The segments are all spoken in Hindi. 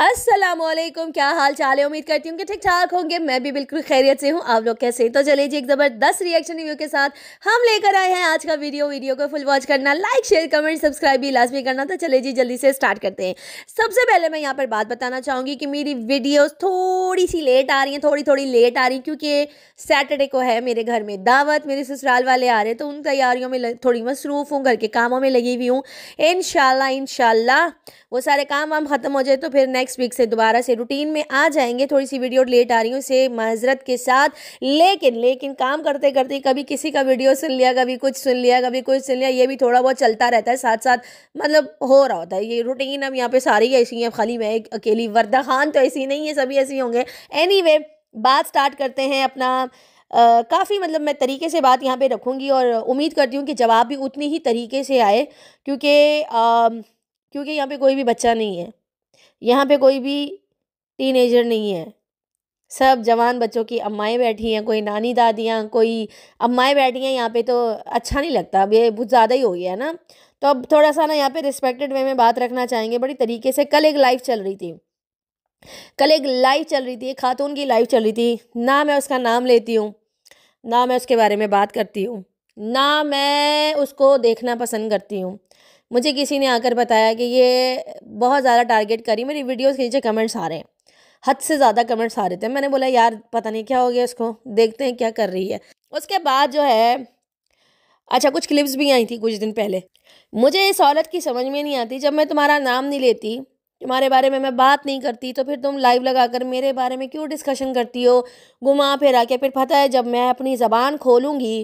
असलम क्या हाल चाल है उम्मीद करती हूँ कि ठीक ठाक होंगे मैं भी बिल्कुल खैरियत से हूँ आप लोग कैसे तो चले जी एक ज़बरदस्त रिएक्शन रिव्यू के साथ हम लेकर आए हैं आज का वीडियो वीडियो को फुल वॉच करना लाइक शेयर कमेंट सब्सक्राइब भी लाजमी करना तो चले जी जल्दी से स्टार्ट करते हैं सबसे पहले मैं यहाँ पर बात बताना चाहूँगी कि मेरी वीडियोज़ थोड़ी सी लेट आ रही हैं थोड़ी थोड़ी लेट आ रही क्योंकि सैटरडे को है मेरे घर में दावत मेरे ससुराल वाले आ रहे हैं तो उन तैयारियों में थोड़ी मसरूफ़ हूँ घर के कामों में लगी हुई हूँ इन शाला वो सारे काम वाम ख़त्म हो जाए तो फिर नेक्स्ट नेक्स्ट वीक से दोबारा से रूटीन में आ जाएंगे थोड़ी सी वीडियो लेट आ रही हूँ इसे माजरत के साथ लेकिन लेकिन काम करते करते कभी किसी का वीडियो सुन लिया कभी कुछ सुन लिया कभी कुछ सुन लिया ये भी थोड़ा बहुत चलता रहता है साथ साथ मतलब हो रहा होता है ये रूटीन अब यहाँ पर सारी ऐसी हैं खाली मैं अकेली वर्दा खान तो ऐसी नहीं है सभी ऐसी होंगे एनी anyway, बात स्टार्ट करते हैं अपना काफ़ी मतलब मैं तरीके से बात यहाँ पे रखूँगी और उम्मीद करती हूँ कि जवाब भी उतनी ही तरीके से आए क्योंकि क्योंकि यहाँ पे कोई भी बच्चा नहीं है यहाँ पे कोई भी टीनेजर नहीं है सब जवान बच्चों की अम्माएँ बैठी हैं कोई नानी दादियाँ कोई अम्माएँ बैठी हैं यहाँ पे तो अच्छा नहीं लगता अब ये बहुत ज़्यादा ही हो गया है ना तो अब थोड़ा सा ना यहाँ पे रिस्पेक्टेड वे में बात रखना चाहेंगे बड़ी तरीके से कल एक लाइव चल रही थी कल एक लाइव चल रही थी खातून की लाइव चल रही थी ना मैं उसका नाम लेती हूँ ना मैं उसके बारे में बात करती हूँ ना मैं उसको देखना पसंद करती हूँ मुझे किसी ने आकर बताया कि ये बहुत ज़्यादा टारगेट करी मेरी वीडियोस के नीचे कमेंट्स आ रहे हैं हद से ज़्यादा कमेंट्स आ रहे थे मैंने बोला यार पता नहीं क्या हो गया इसको देखते हैं क्या कर रही है उसके बाद जो है अच्छा कुछ क्लिप्स भी आई थी कुछ दिन पहले मुझे इस औरत की समझ में नहीं आती जब मैं तुम्हारा नाम नहीं लेती तुम्हारे बारे में मैं बात नहीं करती तो फिर तुम लाइव लगाकर मेरे बारे में क्यों डिस्कशन करती हो घुमा फिरा के फिर पता है जब मैं अपनी ज़बान खोलूँगी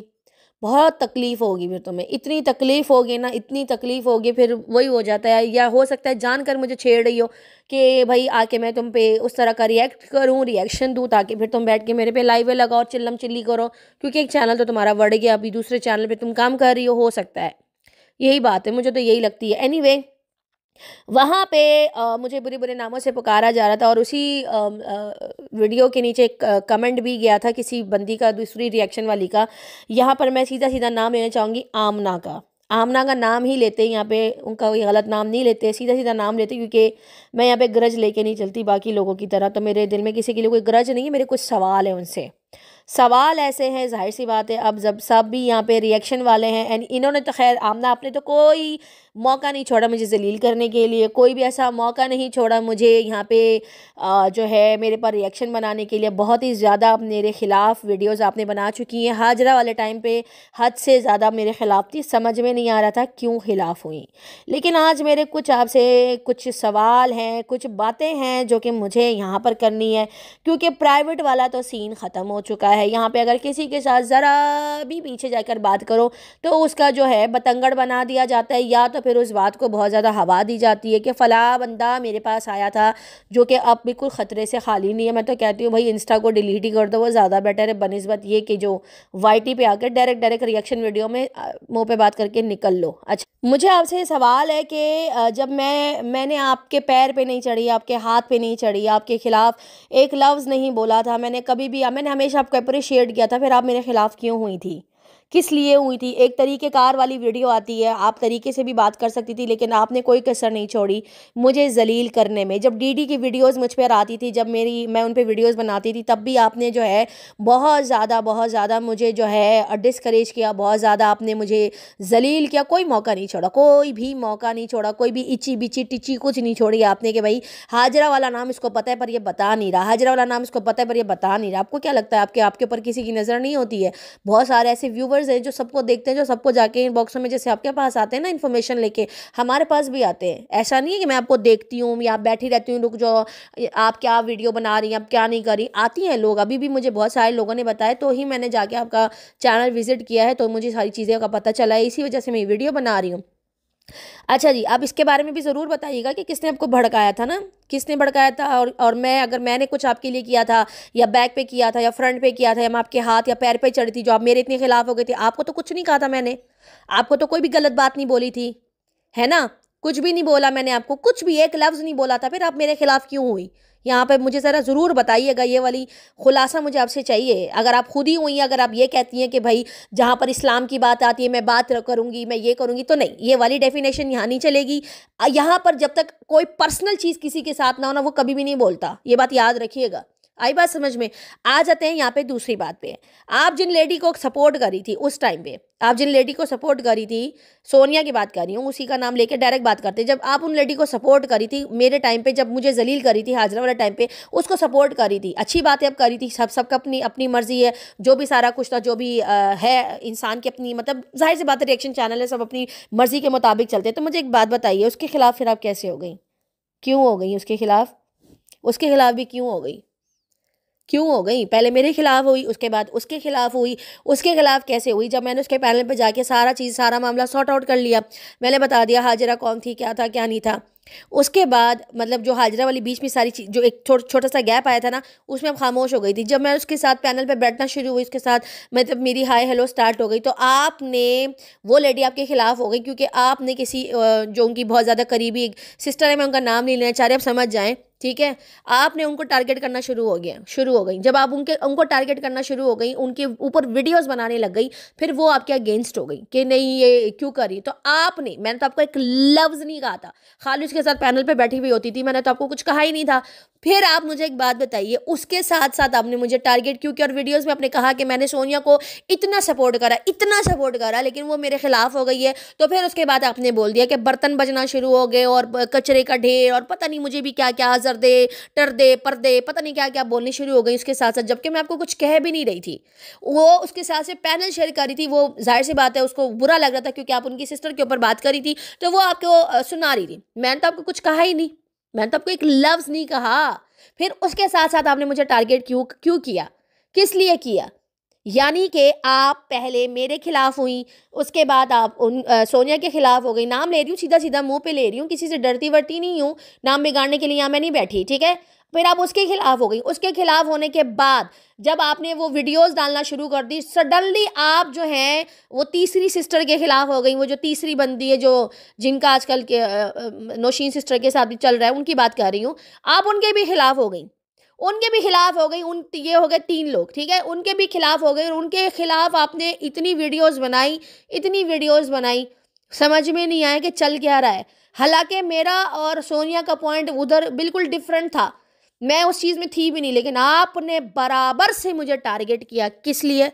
बहुत तकलीफ़ होगी फिर तुम्हें इतनी तकलीफ़ होगी ना इतनी तकलीफ़ होगी फिर वही हो जाता है या हो सकता है जानकर मुझे छेड़ रही हो कि भाई आके मैं तुम पे उस तरह का रिएक्ट करूँ रिएक्शन दूँ ताकि फिर तुम बैठ के मेरे पे लाइव लगाओ चिल्लम चिल्ली करो क्योंकि एक चैनल तो तुम्हारा बढ़ गया अभी दूसरे चैनल पर तुम काम कर रही हो हो सकता है यही बात है मुझे तो यही लगती है एनी anyway, वहाँ पे आ, मुझे बुरे बुरे नामों से पुकारा जा रहा था और उसी आ, आ, वीडियो के नीचे एक कमेंट भी गया था किसी बंदी का दूसरी रिएक्शन वाली का यहाँ पर मैं सीधा सीधा नाम लेना चाहूँगी आमना का आमना का नाम ही लेते हैं यहाँ पे उनका कोई गलत नाम नहीं लेते सीधा सीधा नाम लेते क्योंकि मैं यहाँ पे ग्रज लेके नहीं चलती बाकी लोगों की तरह तो मेरे दिल में किसी के लिए कोई ग्रज नहीं है मेरे कुछ सवाल है उनसे सवाल ऐसे हैं जाहिर सी बात है अब जब सब भी यहाँ पे रिएक्शन वाले हैं एंड इन्होंने तो खैर आमना आपने तो कोई मौका नहीं छोड़ा मुझे जलील करने के लिए कोई भी ऐसा मौका नहीं छोड़ा मुझे यहाँ पे जो है मेरे पर रिएक्शन बनाने के लिए बहुत ही ज़्यादा मेरे ख़िलाफ़ वीडियोस आपने बना चुकी हैं हाजरा वाले टाइम पे हद से ज़्यादा मेरे ख़िलाफ़ थी समझ में नहीं आ रहा था क्यों ख़िलाफ़ हुई लेकिन आज मेरे कुछ आपसे कुछ सवाल हैं कुछ बातें हैं जो कि मुझे यहाँ पर करनी है क्योंकि प्राइवेट वाला तो सीन ख़त्म हो चुका है यहाँ पे अगर किसी के साथ ज़रा भी पीछे जाकर बात करो तो उसका जो है बतंगड़ बना दिया जाता है या तो फिर उस बात को बहुत ज़्यादा हवा दी जाती है कि फ़ला बंदा मेरे पास आया था जो कि अब बिल्कुल ख़तरे से खाली नहीं है मैं तो कहती हूँ भाई इंस्टा को डिलीट ही कर दो वो ज़्यादा बेटर है बनस्बत ये कि जो वाई पे आकर डायरेक्ट डायरेक्ट रिएक्शन वीडियो में मुँह पर बात करके निकल लो अच्छा मुझे आपसे सवाल है कि जब मैं मैंने आपके पैर पे नहीं चढ़ी आपके हाथ पे नहीं चढ़ी आपके खिलाफ एक लफ्ज़ नहीं बोला था मैंने कभी भी मैंने हमेशा साहब अप्रिशिएट किया था फिर आप मेरे ख़िलाफ़ क्यों हुई थी किस लिए हुई थी एक तरीके कार वाली वीडियो आती है आप तरीके से भी बात कर सकती थी लेकिन आपने कोई कसर नहीं छोड़ी मुझे जलील करने में जब डीडी की वीडियोस मुझ पर आती थी जब मेरी मैं उन पर वीडियोस बनाती थी तब भी आपने जो है बहुत ज़्यादा बहुत ज़्यादा मुझे जो है डिसक्रेज किया बहुत ज़्यादा आपने मुझे जलील किया कोई मौका नहीं छोड़ा कोई भी मौका नहीं छोड़ा कोई भी इची बिची टिची कुछ नहीं छोड़ी आपने कि भाई हाजरा वाला नाम इसको पता है पर यह बता नहीं रहा हाजरा वाला नाम इसको पता है पर यह बता नहीं रहा आपको क्या लगता है आपके आपके ऊपर किसी की नज़र नहीं होती है बहुत सारे ऐसे व्यूवर फॉलोवर्स हैं जो सबको देखते हैं जो सबको जाके इनबॉक्स में जैसे आपके पास आते हैं ना इन्फॉर्मेशन लेके हमारे पास भी आते हैं ऐसा नहीं है कि मैं आपको देखती हूँ या बैठी रहती हूँ रुक जाओ आप क्या वीडियो बना रही हैं आप क्या नहीं कर रही आती हैं लोग अभी भी मुझे बहुत सारे लोगों ने बताया तो ही मैंने जाके आपका चैनल विजिट किया है तो मुझे सारी चीज़ों का पता चला है इसी वजह से मैं ये वीडियो बना रही हूँ अच्छा जी आप इसके बारे में भी ज़रूर बताइएगा कि किसने आपको भड़काया था ना किसने भड़काया था और और मैं अगर मैंने कुछ आपके लिए किया था या बैक पे किया था या फ्रंट पे किया था या मैं आपके हाथ या पैर पे चढ़ी थी जो आप मेरे इतने खिलाफ हो गए थे आपको तो कुछ नहीं कहा था मैंने आपको तो कोई भी गलत बात नहीं बोली थी है ना कुछ भी नहीं बोला मैंने आपको कुछ भी एक लफ्ज़ नहीं बोला था फिर आप मेरे खिलाफ क्यों हुई यहाँ पर मुझे ज़रा ज़रूर बताइएगा ये वाली खुलासा मुझे आपसे चाहिए अगर आप खुद ही हुई अगर आप ये कहती हैं कि भाई जहाँ पर इस्लाम की बात आती है मैं बात करूँगी मैं ये करूँगी तो नहीं ये वाली डेफिनेशन यहाँ नहीं चलेगी यहाँ पर जब तक कोई पर्सनल चीज़ किसी के साथ ना होना वो कभी भी नहीं बोलता ये बात याद रखिएगा आई बात समझ में आ जाते हैं यहाँ पे दूसरी बात पे आप जिन लेडी को सपोर्ट करी थी उस टाइम पे आप जिन लेडी को सपोर्ट करी थी सोनिया की बात कर रही हूँ उसी का नाम लेके डायरेक्ट बात करते हैं जब आप उन लेडी को सपोर्ट करी थी मेरे टाइम पे जब मुझे जलील करी थी हाजरा वाले टाइम पे उसको सपोर्ट करी थी अच्छी बातें अब करी थी सब सबका अपनी अपनी मर्जी है जो भी सारा कुछ था जो भी आ, है इंसान की अपनी मतलब जाहिर सी बात रिएक्शन चैनल है सब अपनी मर्जी के मुताबिक चलते तो मुझे एक बात बताइए उसके खिलाफ फिर आप कैसे हो गई क्यों हो गई उसके खिलाफ उसके खिलाफ भी क्यों हो गई क्यों हो गई पहले मेरे खिलाफ हुई उसके बाद उसके खिलाफ हुई उसके खिलाफ कैसे हुई जब मैंने उसके पैनल पर जाके सारा चीज़ सारा मामला सॉर्ट आउट कर लिया मैंने बता दिया हाजरा कौन थी क्या था क्या नहीं था उसके बाद मतलब जो हाजरा वाली बीच में सारी चीज जो एक छोटा छोटा सा गैप आया था ना उसमें अब खामोश हो गई थी जब मैं उसके साथ पैनल पर बैठना शुरू हुई उसके साथ मतलब मेरी हाय हेलो स्टार्ट हो गई तो आपने वो लेडी आपके खिलाफ हो गई क्योंकि आपने किसी जो उनकी बहुत ज़्यादा करीबी सिस्टर है मैं उनका नाम नहीं लेना चाह रही आप समझ जाएँ ठीक है आपने उनको टारगेट करना शुरू हो गया शुरू हो गई जब आप उनके उनको टारगेट करना शुरू हो गई उनके ऊपर वीडियोस बनाने लग गई फिर वो आपके अगेंस्ट हो गई कि नहीं ये क्यों करी तो आपने मैंने तो आपको एक लफ्ज़ नहीं कहा था खाली के साथ पैनल पर बैठी हुई होती थी मैंने तो आपको कुछ कहा ही नहीं था फिर आप मुझे एक बात बताइए उसके साथ साथ आपने मुझे टारगेट क्यों किया और वीडियोज़ में आपने कहा कि मैंने सोनिया को इतना सपोर्ट करा इतना सपोर्ट करा लेकिन वो मेरे खिलाफ हो गई है तो फिर उसके बाद आपने बोल दिया कि बर्तन बजना शुरू हो गए और कचरे का ढेर और पता नहीं मुझे भी क्या क्या आजर दे टर दे पर दे पता नहीं क्या क्या बोलनी शुरू हो गई उसके साथ साथ जबकि मैं आपको कुछ कह भी नहीं रही थी वो उसके साथ से पैनल शेयर कर रही थी वो जाहिर सी बात है उसको बुरा लग रहा था क्योंकि आप उनकी सिस्टर के ऊपर बात करी थी तो वो आपको सुना रही थी मैंने तो आपको कुछ कहा ही नहीं मैंने तो आपको एक लफ्ज़ नहीं कहा फिर उसके साथ साथ आपने मुझे टारगेट क्यों क्यों किया किस लिए किया यानी कि आप पहले मेरे खिलाफ हुई उसके बाद आप उन आ, सोनिया के खिलाफ हो गई नाम ले रही हूँ सीधा सीधा मुंह पे ले रही हूँ किसी से डरती वरती नहीं हूँ नाम बिगाड़ने के लिए यहाँ मैं नहीं बैठी ठीक है फिर आप उसके खिलाफ हो गई उसके खिलाफ होने के बाद जब आपने वो वीडियोस डालना शुरू कर दी सडनली आप जो हैं वो तीसरी सिस्टर के खिलाफ हो गई वो जो तीसरी बंदी है जो जिनका आजकल के नौशीन सिस्टर के साथ भी चल रहा है उनकी बात कर रही हूँ आप उनके भी खिलाफ हो गई उनके भी खिलाफ हो गई उन ये हो गए तीन लोग ठीक है उनके भी खिलाफ हो गए और उनके खिलाफ आपने इतनी वीडियोस बनाई इतनी वीडियोस बनाई समझ में नहीं आया कि चल क्या रहा है हालांकि मेरा और सोनिया का पॉइंट उधर बिल्कुल डिफरेंट था मैं उस चीज़ में थी भी नहीं लेकिन आपने बराबर से मुझे टारगेट किया किस लिए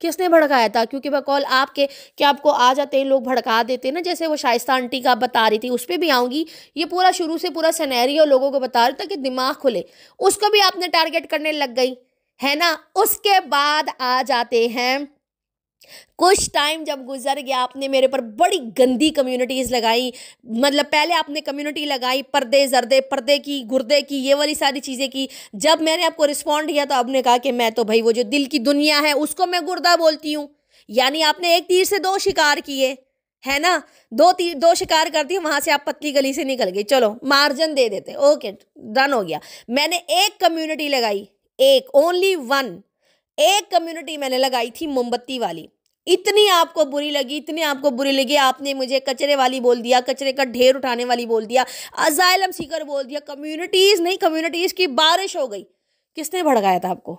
किसने भड़काया था क्योंकि कॉल आपके कि आपको आ जाते हैं लोग भड़का देते हैं ना जैसे वो शाइस्ता आंटी का बता रही थी उस पर भी आऊँगी ये पूरा शुरू से पूरा सनेरियो लोगों को बता रही था कि दिमाग खुले उसको भी आपने टारगेट करने लग गई है ना उसके बाद आ जाते हैं कुछ टाइम जब गुजर गया आपने मेरे पर बड़ी गंदी कम्युनिटीज़ लगाई मतलब पहले आपने कम्युनिटी लगाई पर्दे जर्दे पर्दे की गुर्दे की ये वाली सारी चीज़ें की जब मैंने आपको रिस्पॉन्ड किया तो आपने कहा कि मैं तो भाई वो जो दिल की दुनिया है उसको मैं गुर्दा बोलती हूँ यानी आपने एक तीर से दो शिकार किए है ना दो तीर दो शिकार कर दिए वहाँ से आप पतली गली से निकल गए चलो मार्जिन दे देते ओके डन हो गया मैंने एक कम्युनिटी लगाई एक ओनली वन एक कम्युनिटी मैंने लगाई थी मोमबत्ती वाली इतनी आपको बुरी लगी इतनी आपको बुरी लगी आपने मुझे कचरे वाली बोल दिया कचरे का ढेर उठाने वाली बोल दिया अजायलम सीकर बोल दिया कम्युनिटीज़ नहीं कम्युनिटीज़ की बारिश हो गई किसने भड़काया था आपको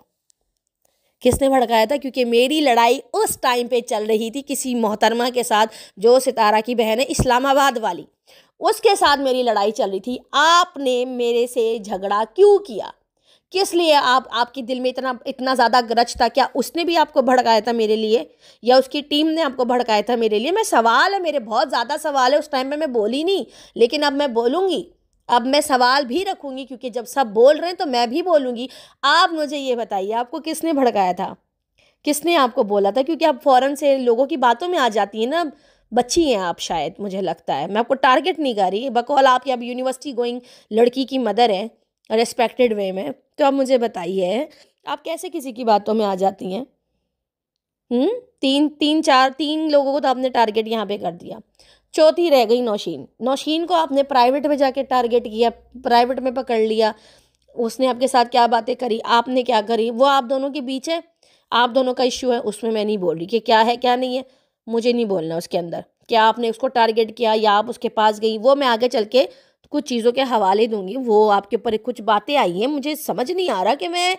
किसने भड़काया था क्योंकि मेरी लड़ाई उस टाइम पे चल रही थी किसी मोहतरमा के साथ जो सितारा की बहन है इस्लामाबाद वाली उसके साथ मेरी लड़ाई चल रही थी आपने मेरे से झगड़ा क्यों किया किस लिए आप आपके दिल में इतना इतना ज़्यादा ग्रज था क्या उसने भी आपको भड़काया था मेरे लिए या उसकी टीम ने आपको भड़काया था मेरे लिए मैं सवाल है मेरे बहुत ज़्यादा सवाल है उस टाइम में मैं बोली नहीं लेकिन अब मैं बोलूँगी अब मैं सवाल भी रखूँगी क्योंकि जब सब बोल रहे हैं तो मैं भी बोलूँगी आप मुझे ये बताइए आपको किसने भड़काया था किसने आपको बोला था क्योंकि आप फ़ौरन से लोगों की बातों में आ जाती हैं ना बच्ची हैं आप शायद मुझे लगता है मैं आपको टारगेट नहीं कर रही बकौल आपकी आप यूनिवर्सिटी गोइंग लड़की की मदर है रेस्पेक्टेड वे में तो आप मुझे बताइए आप कैसे किसी की बातों में आ जाती हैं हम्म, तीन तीन चार तीन लोगों को तो आपने टारगेट यहाँ पे कर दिया चौथी रह गई नौशीन नौशीन को आपने प्राइवेट में जाके टारगेट किया प्राइवेट में पकड़ लिया उसने आपके साथ क्या बातें करी आपने क्या करी वो आप दोनों के बीच है आप दोनों का इश्यू है उसमें मैं नहीं बोल रही कि क्या है क्या नहीं है मुझे नहीं बोलना उसके अंदर क्या आपने उसको टारगेट किया या आप उसके पास गई वो मैं आगे चल के कुछ चीज़ों के हवाले दूंगी वो आपके ऊपर कुछ बातें आई हैं मुझे समझ नहीं आ रहा कि मैं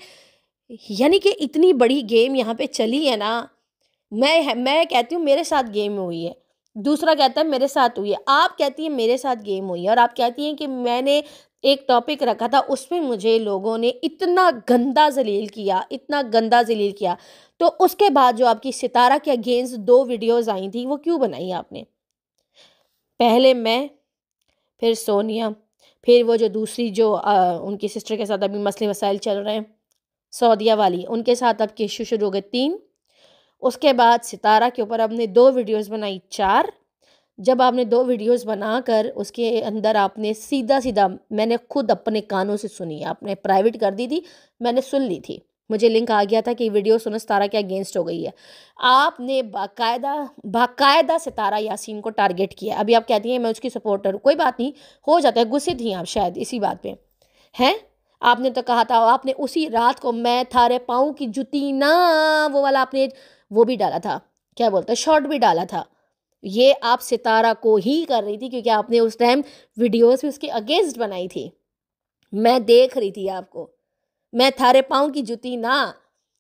यानी कि इतनी बड़ी गेम यहाँ पे चली है ना मैं मैं कहती हूँ मेरे साथ गेम हुई है दूसरा कहता है मेरे साथ हुई है आप कहती हैं मेरे साथ गेम हुई है और आप कहती हैं कि मैंने एक टॉपिक रखा था उसमें मुझे लोगों ने इतना गंदा जलील किया इतना गंदा जलील किया तो उसके बाद जो आपकी सितारा के अगेंस्ट दो वीडियोस आई थी वो क्यों बनाई आपने पहले मैं फिर सोनिया फिर वो जो दूसरी जो आ, उनकी सिस्टर के साथ अभी मसले मसाइल चल रहे हैं सऊदिया वाली उनके साथ अब के इशू शुरू हो गए तीन उसके बाद सितारा के ऊपर आपने दो वीडियोस बनाई चार जब आपने दो वीडियोस बनाकर उसके अंदर आपने सीधा सीधा मैंने खुद अपने कानों से सुनी आपने प्राइवेट कर दी थी मैंने सुन ली थी मुझे लिंक आ गया था कि वीडियो सितारा के अगेंस्ट हो गई है आपने बाकायदा बाकायदा सितारा यासीन को टारगेट किया अभी आप कहती हैं मैं उसकी सपोर्टर हूँ कोई बात नहीं हो जाता है गुस्से थी आप शायद इसी बात पे हैं आपने तो कहा था आपने उसी रात को मैं थारे पाऊँ की जुती ना वो वाला आपने वो भी डाला था क्या बोलते हैं शॉर्ट भी डाला था ये आप सितारा को ही कर रही थी क्योंकि आपने उस टाइम वीडियोस भी उसके अगेंस्ट बनाई थी मैं देख रही थी आपको मैं थारे पाँव की जुती ना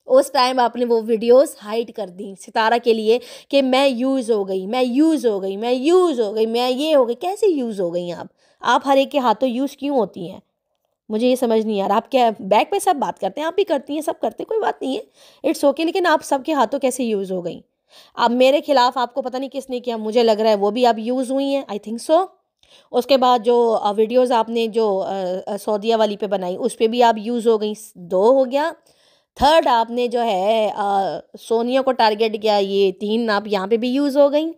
उस टाइम आपने वो वीडियोस हाइड कर दी सितारा के लिए कि मैं यूज़ हो गई मैं यूज़ हो गई मैं यूज़ हो गई मैं ये हो गई कैसे यूज़ हो गई आप आप हर एक के हाथों यूज़ क्यों होती हैं मुझे ये समझ नहीं आ रहा आप क्या बैक पे सब बात करते हैं आप भी करती हैं सब करते हैं कोई बात नहीं है इट्स ओके लेकिन आप सबके हाथों कैसे यूज़ हो गई अब मेरे खिलाफ आपको पता नहीं किसने किया मुझे लग रहा है वो भी अब यूज़ हुई हैं आई थिंक सो उसके बाद जो वीडियोस आपने जो सऊदीया वाली पे बनाई उस पर भी आप यूज़ हो गई दो हो गया थर्ड आपने जो है आ, सोनिया को टारगेट किया ये तीन आप यहाँ पे भी यूज़ हो गई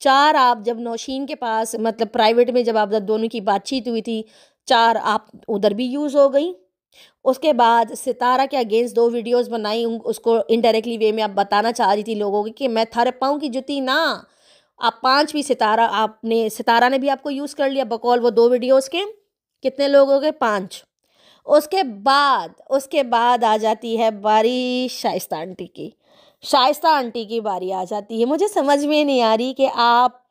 चार आप जब नौशीन के पास मतलब प्राइवेट में जब आप दोनों की बातचीत हुई थी चार आप उधर भी यूज़ हो गई उसके बाद सितारा के अगेंस्ट दो वीडियोस बनाई उसको इनडायरेक्टली वे में आप बताना चाह रही थी लोगों की कि मैं थर पाऊँ की जुती ना आप पाँचवीं सितारा आपने सितारा ने भी आपको यूज़ कर लिया बकौल वो दो वीडियोज़ के कितने लोग हो गए पाँच उसके बाद उसके बाद आ जाती है बारी शाइस्ता आंटी की शाइस्ता आंटी की बारी आ जाती है मुझे समझ में नहीं आ रही कि आप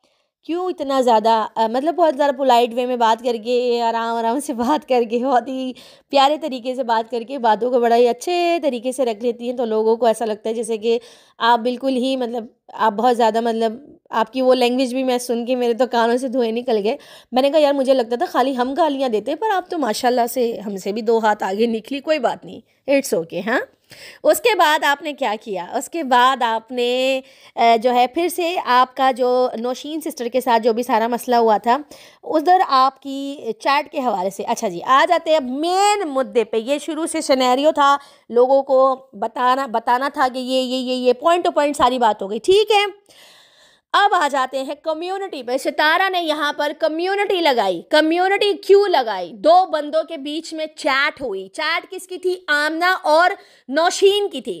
क्यों इतना ज़्यादा मतलब बहुत ज़्यादा पोलाइट वे में बात करके आराम आराम से बात करके बहुत ही प्यारे तरीके से बात करके बातों को बड़ा ही अच्छे तरीके से रख लेती हैं तो लोगों को ऐसा लगता है जैसे कि आप बिल्कुल ही मतलब आप बहुत ज़्यादा मतलब आपकी वो लैंग्वेज भी मैं सुन के मेरे तो कानों से धुएं निकल गए मैंने कहा यार मुझे लगता था खाली हम गालियाँ देते पर आप तो माशाला से हमसे भी दो हाथ आगे निकली कोई बात नहीं इट्स ओके हाँ उसके बाद आपने क्या किया उसके बाद आपने जो है फिर से आपका जो नौशीन सिस्टर के साथ जो भी सारा मसला हुआ था उधर आपकी चैट के हवाले से अच्छा जी आ जाते हैं मेन मुद्दे पे ये शुरू से सिनेरियो था लोगों को बताना बताना था कि ये ये ये ये पॉइंट टू पॉइंट सारी बात हो गई ठीक है अब आ जाते हैं कम्युनिटी पे सितारा ने यहाँ पर कम्युनिटी लगाई कम्युनिटी क्यों लगाई दो बंदों के बीच में चैट हुई चैट किसकी थी आमना और नौशीन की थी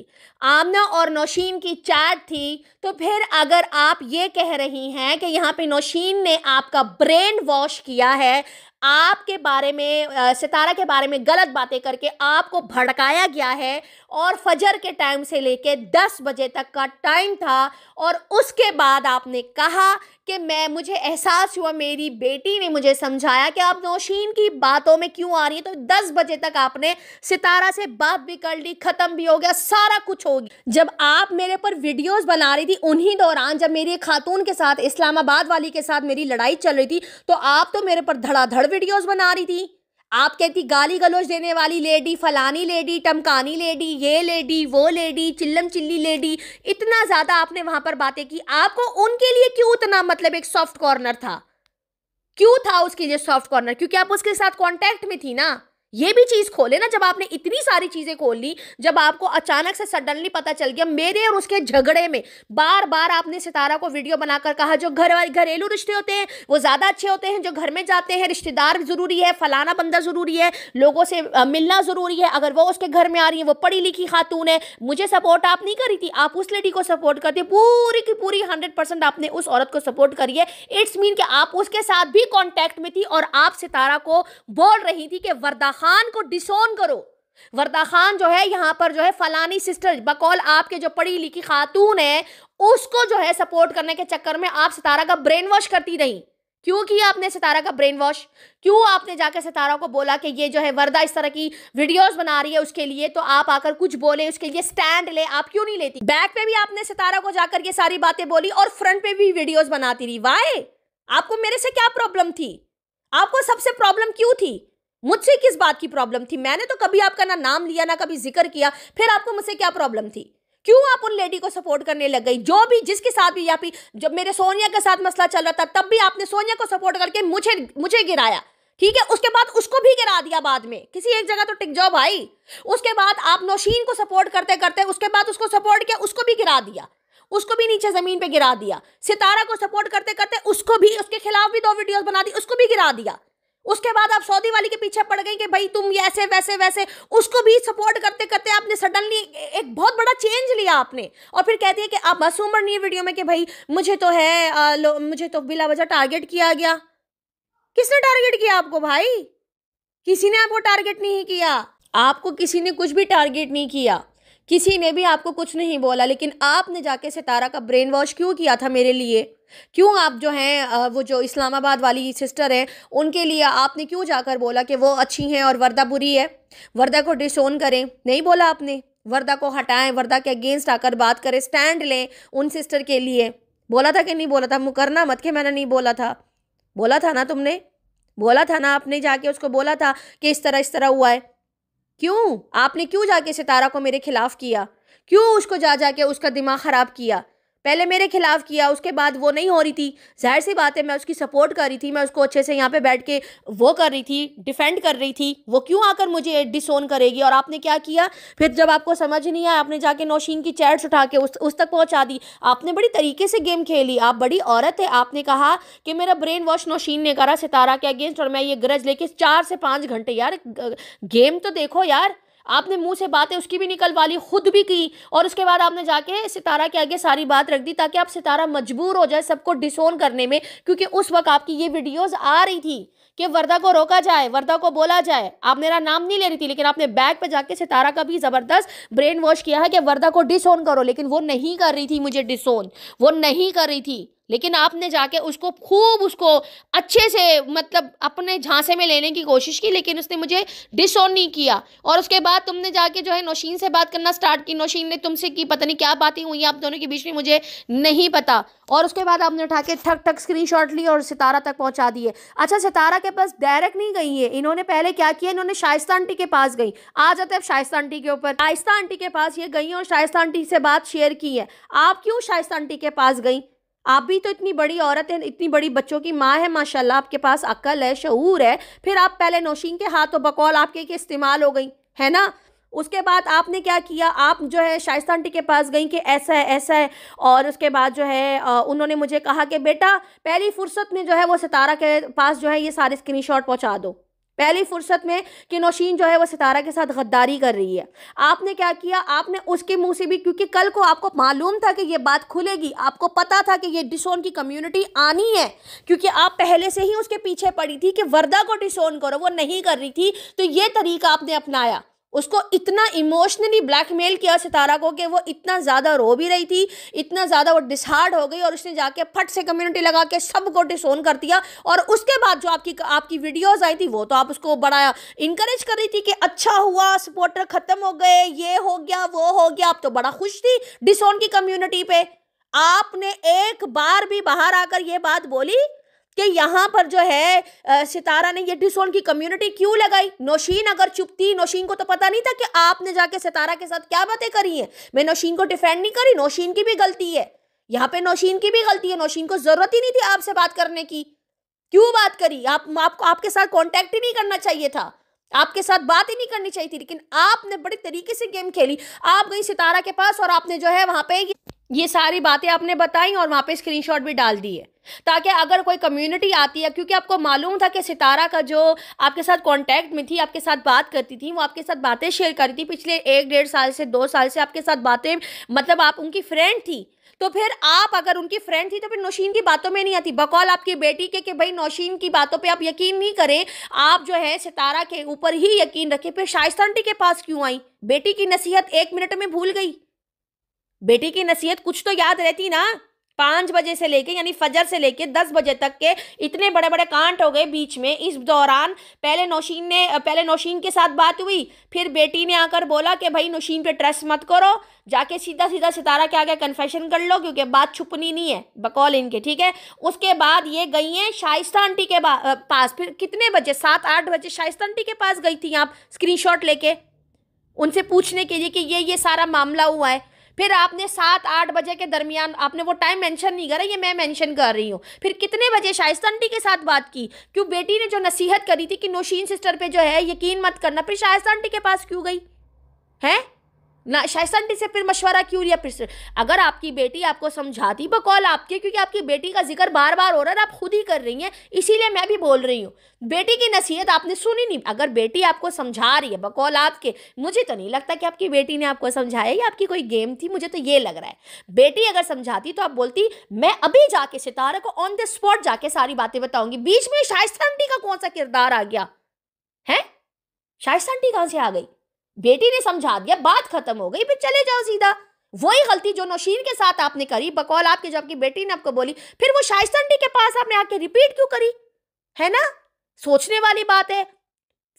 आमना और नौशीन की चैट थी तो फिर अगर आप ये कह रही हैं कि यहाँ पे नौशीन ने आपका ब्रेन वॉश किया है आपके बारे में सितारा के बारे में गलत बातें करके आपको भड़काया गया है और फजर के टाइम से लेके 10 बजे तक का टाइम था और उसके बाद आपने कहा कि मैं मुझे एहसास हुआ मेरी बेटी ने मुझे समझाया कि आप नौशीन की बातों में क्यों आ रही है तो दस बजे तक आपने सितारा से बात भी कर ली ख़त्म भी हो गया सारा कुछ हो गया जब आप मेरे पर वीडियोज़ बना रही थी उन्हीं दौरान जब मेरी खातून के साथ इस्लामाबाद वाली के साथ मेरी लड़ाई चल रही थी तो आप तो मेरे पर धड़ाधड़ वीडियोज़ बना रही थी आप कहती गाली गलोच देने वाली लेडी फलानी लेडी टमकानी लेडी ये लेडी वो लेडी चिल्लम चिल्ली लेडी इतना ज़्यादा आपने वहां पर बातें की आपको उनके लिए क्यों उतना मतलब एक सॉफ्ट कॉर्नर था क्यों था उसके लिए सॉफ्ट कॉर्नर क्योंकि आप उसके साथ कॉन्टेक्ट में थी ना ये भी चीज़ खोले ना जब आपने इतनी सारी चीज़ें खोल ली जब आपको अचानक से सडनली पता चल गया मेरे और उसके झगड़े में बार बार आपने सितारा को वीडियो बनाकर कहा जो घर घरेलू रिश्ते होते हैं वो ज़्यादा अच्छे होते हैं जो घर में जाते हैं रिश्तेदार ज़रूरी है फलाना बंदा ज़रूरी है लोगों से मिलना ज़रूरी है अगर वो उसके घर में आ रही है वो पढ़ी लिखी खातून है मुझे सपोर्ट आप नहीं करी थी आप उस लेडी को सपोर्ट करते पूरी की पूरी हंड्रेड आपने उस औरत को सपोर्ट करी है इट्स मीन कि आप उसके साथ भी कॉन्टेक्ट में थी और आप सितारा को बोल रही थी कि वरदा खान को डिसोन करो वर्दा खान जो है यहां पर जो है फलानी सिस्टर बकौल आपके जो पढ़ी लिखी खातून है उसको जो है सपोर्ट करने के चक्कर में आप सितारा का ब्रेन वॉश करती रही क्यों किया आपने सितारा का ब्रेन वॉश क्यों आपने जाकर सितारा को बोला कि ये जो है वर्दा इस तरह की वीडियोस बना रही है उसके लिए तो आप आकर कुछ बोले उसके लिए स्टैंड ले आप क्यों नहीं लेती बैक पे भी आपने सितारा को जाकर ये सारी बातें बोली और फ्रंट पे भी वीडियोस बनाती रही वाय आपको मेरे से क्या प्रॉब्लम थी आपको सबसे प्रॉब्लम क्यों थी मुझसे किस बात की प्रॉब्लम थी मैंने तो कभी आपका ना नाम लिया ना कभी जिक्र किया फिर आपको मुझसे क्या प्रॉब्लम थी क्यों आप उन लेडी को सपोर्ट करने लग गई जो भी जिसके साथ भी या फिर जब मेरे सोनिया के साथ मसला चल रहा था तब भी आपने सोनिया को सपोर्ट करके मुझे मुझे गिराया ठीक है उसके बाद उसको भी गिरा दिया बाद में किसी एक जगह तो टिक जाओ भाई उसके बाद आप नौशीन को सपोर्ट करते करते उसके बाद उसको सपोर्ट किया उसको भी गिरा दिया उसको भी नीचे जमीन पे गिरा दिया सितारा को सपोर्ट करते करते उसको भी उसके खिलाफ भी दो वीडियोस बना दी उसको भी गिरा दिया उसके बाद आप सऊदी वाली के पीछे पड़ गई कि भाई तुम ऐसे वैसे वैसे उसको भी सपोर्ट करते करते आपने सडनली एक बहुत बड़ा चेंज लिया आपने और फिर कहती है कि आप बस उम्र नहीं वीडियो में कि भाई मुझे तो है आ, लो, मुझे तो बिला वजह टारगेट किया गया किसने टारगेट किया आपको भाई किसी ने आपको टारगेट नहीं किया आपको किसी ने कुछ भी टारगेट नहीं किया किसी ने भी आपको कुछ नहीं बोला लेकिन आपने जाके सितारा का ब्रेन वॉश क्यों किया था मेरे लिए क्यों आप जो हैं वो जो इस्लामाबाद वाली सिस्टर हैं उनके लिए आपने क्यों जाकर बोला कि वो अच्छी हैं और वर्दा बुरी है वर्दा को डिसोन करें नहीं बोला आपने वर्दा को हटाएं वर्दा के अगेंस्ट आकर बात करें स्टैंड लें उन सिस्टर के लिए बोला था कि नहीं बोला था मुकरना मत के मैंने नहीं बोला था बोला था ना तुमने बोला था ना आपने जाके उसको बोला था कि इस तरह इस तरह हुआ है क्यों आपने क्यों जाके सितारा को मेरे खिलाफ किया क्यों उसको जा जाके उसका दिमाग ख़राब किया पहले मेरे खिलाफ किया उसके बाद वो नहीं हो रही थी जाहिर सी बात है मैं उसकी सपोर्ट कर रही थी मैं उसको अच्छे से यहाँ पे बैठ के वो कर रही थी डिफेंड कर रही थी वो क्यों आकर मुझे डिसोन करेगी और आपने क्या किया फिर जब आपको समझ नहीं आया आपने जाके नौशीन की चैट्स उठा के उस उस तक पहुँचा दी आपने बड़ी तरीके से गेम खेली आप बड़ी औरत है आपने कहा कि मेरा ब्रेन वॉश नौशीन ने करा सितारा के अगेंस्ट और मैं ये ग्रज लेके चार से पाँच घंटे यार गेम तो देखो यार आपने मुंह से बातें उसकी भी निकलवा ली खुद भी की और उसके बाद आपने जाके सितारा के आगे सारी बात रख दी ताकि आप सितारा मजबूर हो जाए सबको डिसोन करने में क्योंकि उस वक्त आपकी ये वीडियोस आ रही थी कि वर्दा को रोका जाए वर्दा को बोला जाए आप मेरा नाम नहीं ले रही थी लेकिन आपने बैग पे जाके सितारा का भी ज़बरदस्त ब्रेन वॉश किया है कि वर्दा को डिसोन करो लेकिन वो नहीं कर रही थी मुझे डिसोन वो नहीं कर रही थी लेकिन आपने जाके उसको खूब उसको अच्छे से मतलब अपने झांसे में लेने की कोशिश की लेकिन उसने मुझे डिसऑन नहीं किया और उसके बाद तुमने जाके जो है नौशीन से बात करना स्टार्ट की नौशीन ने तुमसे की पता नहीं क्या बातें हुई आप दोनों के बीच में मुझे नहीं पता और उसके बाद आपने उठा के ठक ठक शॉट ली और सितारा तक पहुँचा दिए अच्छा सितारा के पास डायरेक्ट नहीं गई है इन्होंने पहले क्या किया इन्होंने शाइस्ता आंटी के पास गई आ जाते अब शाइस्ता आंटी के ऊपर शाइस्ता आंटी के पास ये गई और शाइस्ता आंटी से बात शेयर की है आप क्यों शाइस्ता आंटी के पास गई आप भी तो इतनी बड़ी औरत है इतनी बड़ी बच्चों की माँ है माशाल्लाह आपके पास अक्ल है शूर है फिर आप पहले नौशीन के हाथों बकौल आपके के इस्तेमाल हो गई है ना उसके बाद आपने क्या किया आप जो है शाइस्ता आंटी के पास गई कि ऐसा है ऐसा है और उसके बाद जो है उन्होंने मुझे कहा कि बेटा पहली फुर्सत में जो है वो सितारा के पास जो है ये सारे स्क्रीन शॉट दो पहली फुर्सत में कि नौशीन जो है वो सितारा के साथ गद्दारी कर रही है आपने क्या किया आपने उसके मुंह से भी क्योंकि कल को आपको मालूम था कि ये बात खुलेगी आपको पता था कि ये डिसोन की कम्युनिटी आनी है क्योंकि आप पहले से ही उसके पीछे पड़ी थी कि वर्दा को डिसोन करो वो नहीं कर रही थी तो ये तरीका आपने अपनाया उसको इतना इमोशनली ब्लैकमेल किया सितारा को कि वो इतना ज़्यादा रो भी रही थी इतना ज़्यादा वो डिसहार्ड हो गई और उसने जाके फट से कम्युनिटी लगा के सबको डिसोन कर दिया और उसके बाद जो आपकी आपकी वीडियोस आई थी वो तो आप उसको बड़ा इंकरेज कर रही थी कि अच्छा हुआ सपोर्टर ख़त्म हो गए ये हो गया वो हो गया आप तो बड़ा खुश थी डिसोन की कम्युनिटी पे आपने एक बार भी बाहर आकर ये बात बोली कि यहाँ पर जो है सितारा ने ये डिसोन की कम्युनिटी क्यों लगाई नौशीन अगर चुप थी नौशीन को तो पता नहीं था कि आपने जाके सितारा के साथ क्या बातें करी हैं मैं नौशीन को डिफेंड नहीं करी नौशीन की भी गलती है यहाँ पे नौशीन की भी गलती है नौशीन को ज़रूरत ही नहीं थी आपसे बात करने की क्यों बात करी आप आपको आपके साथ कॉन्टैक्ट ही नहीं करना चाहिए था आपके साथ बात ही नहीं करनी चाहिए थी लेकिन आपने बड़े तरीके से गेम खेली आप गई सितारा के पास और आपने जो है वहाँ पे ये सारी बातें आपने बताई और वहाँ पे स्क्रीनशॉट भी डाल दी है ताकि अगर कोई कम्युनिटी आती है क्योंकि आपको मालूम था कि सितारा का जो आपके साथ कांटेक्ट में थी आपके साथ बात करती थी वो आपके साथ बातें शेयर करती थी पिछले एक डेढ़ साल से दो साल से आपके साथ बातें मतलब आप उनकी फ्रेंड थी तो फिर आप अगर उनकी फ्रेंड थी तो फिर नौशीन की बातों में नहीं आती बकौल आपकी बेटी के कि भाई नौशीन की बातों पे आप यकीन नहीं करें आप जो है सितारा के ऊपर ही यकीन रखें फिर शाइस्तान के पास क्यों आई बेटी की नसीहत एक मिनट में भूल गई बेटे की नसीहत कुछ तो याद रहती ना पाँच बजे से लेके यानी फजर से लेके दस बजे तक के इतने बड़े बड़े कांट हो गए बीच में इस दौरान पहले नौशीन ने पहले नौशीन के साथ बात हुई फिर बेटी ने आकर बोला कि भाई नौशीन पे ट्रस्ट मत करो जाके सीधा सीधा सितारा के आगे कन्फेशन कर लो क्योंकि बात छुपनी नहीं है बकौल इनके ठीक है उसके बाद ये गई हैं शाइस्ता आंटी के पास फिर कितने बजे सात आठ बजे शाइस्ता आंटी के पास गई थी आप स्क्रीन लेके उनसे पूछने के लिए कि ये ये सारा मामला हुआ है फिर आपने सात आठ बजे के दरमियान आपने वो टाइम मेंशन नहीं करा ये मैं मेंशन कर रही हूँ फिर कितने बजे शाइस्ता आंटी के साथ बात की क्यों बेटी ने जो नसीहत करी थी कि नौशीन सिस्टर पे जो है यकीन मत करना फिर शाइस्ता आंटी के पास क्यों गई हैं ना शायद से फिर मशवरा क्यों लिया फिर अगर आपकी बेटी आपको समझाती बकौल तो आपके क्योंकि आपकी बेटी का जिक्र बार बार हो रहा है आप खुद ही कर रही हैं इसीलिए मैं भी बोल रही हूँ बेटी की नसीहत आपने सुनी नहीं अगर बेटी आपको समझा रही है बकौल आपके मुझे तो नहीं लगता कि आपकी बेटी ने आपको समझाया या आपकी कोई गेम थी मुझे तो ये लग रहा है बेटी अगर समझाती तो आप बोलती मैं अभी जाके सितारा को ऑन द स्पॉट जाके सारी बातें बताऊंगी बीच में शायस्ता का कौन सा किरदार आ गया है शायस्ता कहाँ से आ गई बेटी ने समझा दिया बात खत्म हो गई फिर चले जाओ सीधा वही गलती जो नौशीन के साथ आपने करी बकौल आपके जो आपकी बेटी ने आपको बोली फिर वो शाइस्ता के पास आपने आके रिपीट क्यों करी है ना सोचने वाली बात है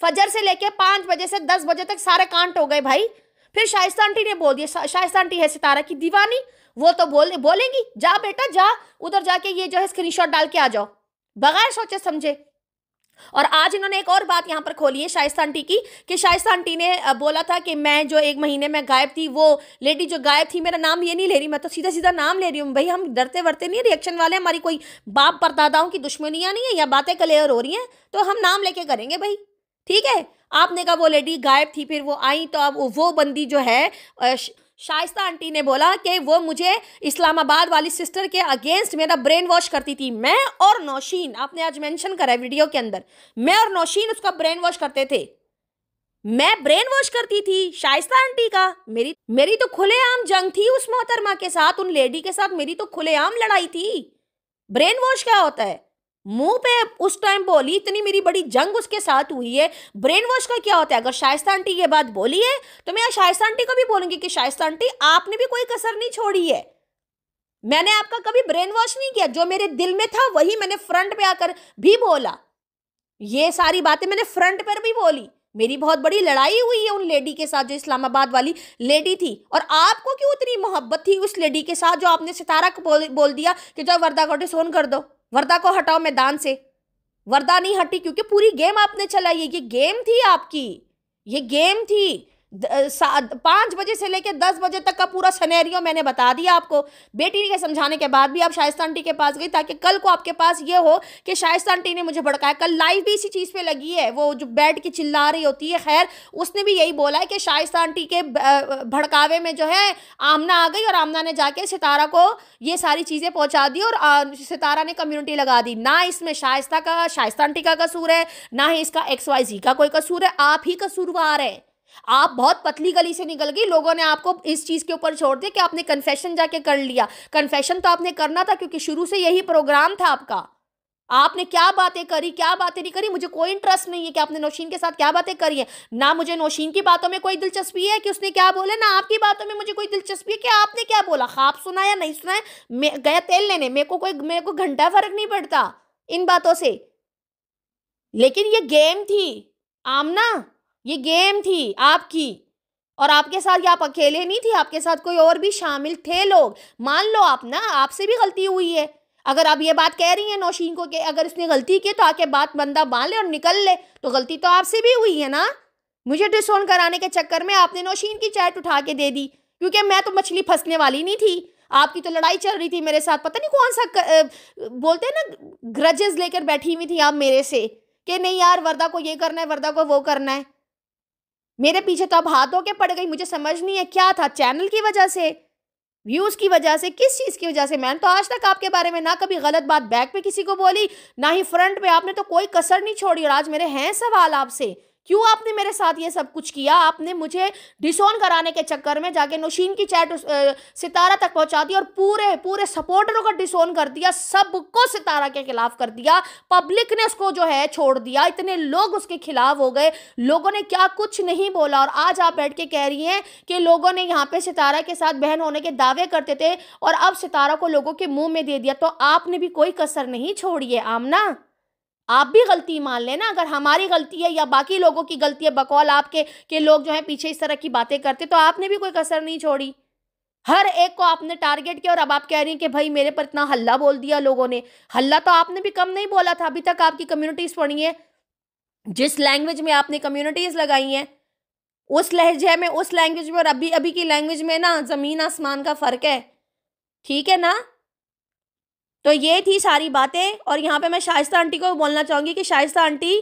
फजर से लेके पांच बजे से दस बजे तक सारे कांट हो गए भाई फिर शाइस्ता आंटी ने बोल दिया शा, शाइस्ता आंटी है सितारा की दीवानी वो तो बोल बोलेंगी जा बेटा जा उधर जाके ये जो है स्क्रीनशॉट डाल के आ जाओ बगैर सोचे समझे और आज इन्होंने एक और बात यहाँ पर खोली है शाइस्ता आंटी की कि शाइस्ता आंटी ने बोला था कि मैं जो एक महीने में गायब थी वो लेडी जो गायब थी मेरा नाम ये नहीं ले रही मैं तो सीधा सीधा नाम ले रही हूँ भाई हम डरते वरते नहीं रिएक्शन वाले हमारी कोई बाप परदादाओं की दुश्मनियाँ नहीं है या बातें क्लियर हो रही हैं तो हम नाम लेके करेंगे भाई ठीक है आपने कहा वो लेडी गायब थी फिर वो आई तो अब वो बंदी जो है शाइस्ता आंटी ने बोला कि वो मुझे इस्लामाबाद वाली सिस्टर के अगेंस्ट मेरा ब्रेन वॉश करती थी मैं और नौशीन आपने आज मेंशन करा है वीडियो के अंदर मैं और नौशीन उसका ब्रेन वॉश करते थे मैं ब्रेन वॉश करती थी शाइस्ता आंटी का मेरी मेरी तो खुलेआम जंग थी उस मोहतरमा के साथ उन लेडी के साथ मेरी तो खुलेआम लड़ाई थी ब्रेन वॉश क्या होता है मुंह पे उस टाइम बोली इतनी मेरी बड़ी जंग उसके साथ हुई है ब्रेन वॉश का क्या होता है अगर शाइस्ता आंटी ये बात बोली है तो मैं शाइस्ता आंटी को भी बोलूंगी कि शायस्ता आंटी आपने भी कोई कसर नहीं छोड़ी है मैंने आपका कभी ब्रेन वॉश नहीं किया जो मेरे दिल में था वही मैंने फ्रंट पे आकर भी बोला ये सारी बातें मैंने फ्रंट पर भी बोली मेरी बहुत बड़ी लड़ाई हुई है उन लेडी के साथ जो इस्लामाबाद वाली लेडी थी और आपको क्यों उतनी मोहब्बत थी उस लेडी के साथ जो आपने सितारा को बोल बोल दिया कि जो वर्दा कोटे सोन कर दो वर्दा को हटाओ मैदान से वर्दा नहीं हटी क्योंकि पूरी गेम आपने चलाई है ये गेम थी आपकी ये गेम थी पाँच बजे से लेकर दस बजे तक का पूरा सनेरियो मैंने बता दिया आपको बेटी के समझाने के बाद भी आप शायस्ता आंटी के पास गई ताकि कल को आपके पास ये हो कि शायस्ता आंटी ने मुझे भड़काया कल लाइव भी इसी चीज़ पे लगी है वो जो बैठ के चिल्ला रही होती है खैर उसने भी यही बोला है कि शायस्ता आंटी के भड़कावे में जो है आमना आ गई और आमना ने जाके सितारा को ये सारी चीज़ें पहुँचा दी और सितारा ने कम्यूनिटी लगा दी ना इसमें शाइस्ता का शायस्ता आंटी का कसूर है ना ही इसका एक्स वाई जी का कोई कसूर है आप ही कसूरवार हैं आप बहुत पतली गली से निकल गई लोगों ने आपको इस चीज़ के ऊपर छोड़ दिया कि आपने कन्फेशन जाके कर लिया कन्फेशन तो आपने करना था क्योंकि शुरू से यही प्रोग्राम था आपका आपने क्या बातें करी क्या बातें नहीं करी मुझे कोई इंटरेस्ट नहीं है कि आपने नौशीन के साथ क्या बातें करी है ना मुझे नौशीन की बातों में कोई दिलचस्पी है कि उसने क्या बोला ना आपकी बातों में मुझे कोई दिलचस्पी है कि आपने क्या बोला सुना सुनाया नहीं सुना है गया तेल लेने मेरे को कोई मेरे को घंटा फर्क नहीं पड़ता इन बातों से लेकिन ये गेम थी आमना ये गेम थी आपकी और आपके साथ आप अकेले नहीं थी आपके साथ कोई और भी शामिल थे लोग मान लो आप ना आपसे भी गलती हुई है अगर आप ये बात कह रही हैं नौशीन को कि अगर उसने गलती की तो आके बात बंदा बांध ले और निकल ले तो गलती तो आपसे भी हुई है ना मुझे डिसोन कराने के चक्कर में आपने नौशीन की चैट उठा के दे दी क्योंकि मैं तो मछली फंसने वाली नहीं थी आपकी तो लड़ाई चल रही थी मेरे साथ पता नहीं कौन सा कर, बोलते हैं ना ग्रजेस लेकर बैठी हुई थी आप मेरे से कि नहीं यार वर्दा को ये करना है वर्दा को वो करना है मेरे पीछे तो अब हाथों के पड़ गई मुझे समझ नहीं है क्या था चैनल की वजह से व्यूज़ की वजह से किस चीज़ की वजह से मैंने तो आज तक आपके बारे में ना कभी गलत बात बैक पे किसी को बोली ना ही फ्रंट पे आपने तो कोई कसर नहीं छोड़ी और आज मेरे हैं सवाल आपसे क्यों आपने मेरे साथ ये सब कुछ किया आपने मुझे डिसोन कराने के चक्कर में जाके नौशीन की चैट सितारा तक पहुंचा दी और पूरे पूरे सपोर्टरों का डिसोन कर दिया सबको सितारा के खिलाफ कर दिया पब्लिक ने उसको जो है छोड़ दिया इतने लोग उसके खिलाफ हो गए लोगों ने क्या कुछ नहीं बोला और आज आप बैठ के कह रही हैं कि लोगों ने यहाँ पे सितारा के साथ बहन होने के दावे करते थे और अब सितारा को लोगों के मुंह में दे दिया तो आपने भी कोई कसर नहीं छोड़ी है आमना आप भी गलती मान लेना अगर हमारी गलती है या बाकी लोगों की गलती है बकौल आपके के लोग जो है पीछे इस तरह की बातें करते तो आपने भी कोई कसर नहीं छोड़ी हर एक को आपने टारगेट किया और अब आप कह रही हैं कि भाई मेरे पर इतना हल्ला बोल दिया लोगों ने हल्ला तो आपने भी कम नहीं बोला था अभी तक आपकी कम्युनिटीज़ पढ़ी है जिस लैंग्वेज में आपने कम्युनिटीज़ लगाई हैं उस लहजे में उस लैंग्वेज में और अभी अभी की लैंग्वेज में ना ज़मीन आसमान का फ़र्क है ठीक है ना तो ये थी सारी बातें और यहाँ पे मैं शाइस्ता आंटी को बोलना चाहूँगी कि शाइस्ता आंटी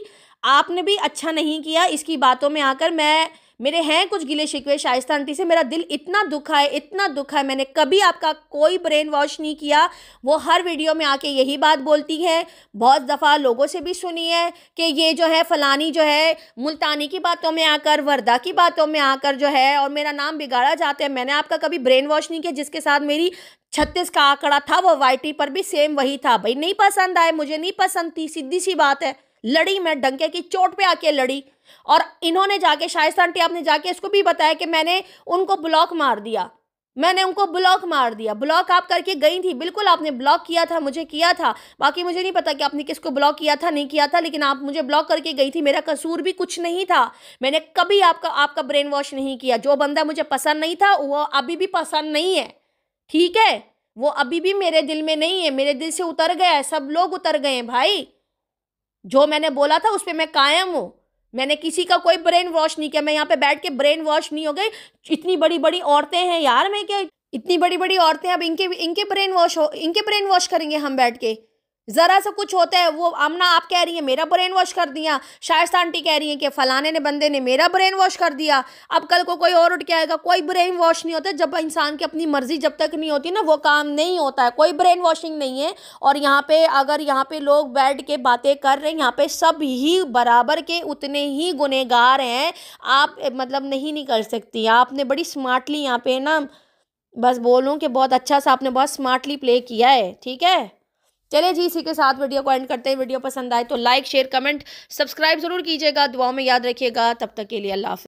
आपने भी अच्छा नहीं किया इसकी बातों में आकर मैं मेरे हैं कुछ गिले शिकवे शाइस्ता आंटी से मेरा दिल इतना दुखा है इतना दुखा है मैंने कभी आपका कोई ब्रेन वॉश नहीं किया वो हर वीडियो में आके यही बात बोलती है बहुत दफ़ा लोगों से भी सुनी है कि ये जो है फ़लानी जो है मुल्तानी की बातों में आकर वर्दा की बातों में आकर जो है और मेरा नाम बिगाड़ा जाता है मैंने आपका कभी ब्रेन वॉश नहीं किया जिसके साथ मेरी छत्तीस का आंकड़ा था वो वाई पर भी सेम वही था भाई नहीं पसंद आए मुझे नहीं पसंद थी सीधी सी बात है लड़ी मैं डंके की चोट पे आके लड़ी और इन्होंने जाके शायस्ता आंटी आपने जाके इसको भी बताया कि मैंने उनको ब्लॉक मार दिया मैंने उनको ब्लॉक मार दिया ब्लॉक आप करके गई थी बिल्कुल आपने ब्लॉक किया था मुझे किया था बाकी मुझे नहीं पता कि आपने किसको ब्लॉक किया था नहीं किया था लेकिन आप मुझे ब्लॉक करके गई थी मेरा कसूर भी कुछ नहीं था मैंने कभी आपका आपका ब्रेन वॉश नहीं किया जो बंदा मुझे पसंद नहीं था वो अभी भी पसंद नहीं है ठीक है वो अभी भी मेरे दिल में नहीं है मेरे दिल से उतर गया है सब लोग उतर गए हैं भाई जो मैंने बोला था उस पर मैं कायम हूँ मैंने किसी का कोई ब्रेन वॉश नहीं किया मैं यहाँ पे बैठ के ब्रेन वॉश नहीं हो गई इतनी बड़ी बड़ी औरतें हैं यार मैं क्या इतनी बड़ी बड़ी औरतें अब इनके इनके ब्रेन वॉश हो इनके ब्रेन वॉश करेंगे हम बैठ के ज़रा सा कुछ होता है वो अमना आप कह रही हैं मेरा ब्रेन वॉश कर दिया शायस्ता आंटी कह रही हैं कि फ़लाने ने बंदे ने मेरा ब्रेन वॉश कर दिया अब कल को कोई और उठ के आएगा कोई ब्रेन वॉश नहीं होता जब इंसान की अपनी मर्ज़ी जब तक नहीं होती ना वो काम नहीं होता है कोई ब्रेन वॉशिंग नहीं है और यहाँ पे अगर यहाँ पे लोग बैठ के बातें कर रहे हैं यहाँ पे सब ही बराबर के उतने ही गुनहगार हैं आप मतलब नहीं कर सकती आपने बड़ी स्मार्टली यहाँ पे ना बस बोलूँ कि बहुत अच्छा सा आपने बहुत स्मार्टली प्ले किया है ठीक है चले जी इसी के साथ वीडियो को एंड करते हैं वीडियो पसंद आए तो लाइक शेयर कमेंट सब्सक्राइब जरूर कीजिएगा दुआओं में याद रखिएगा तब तक के लिए अल्लाह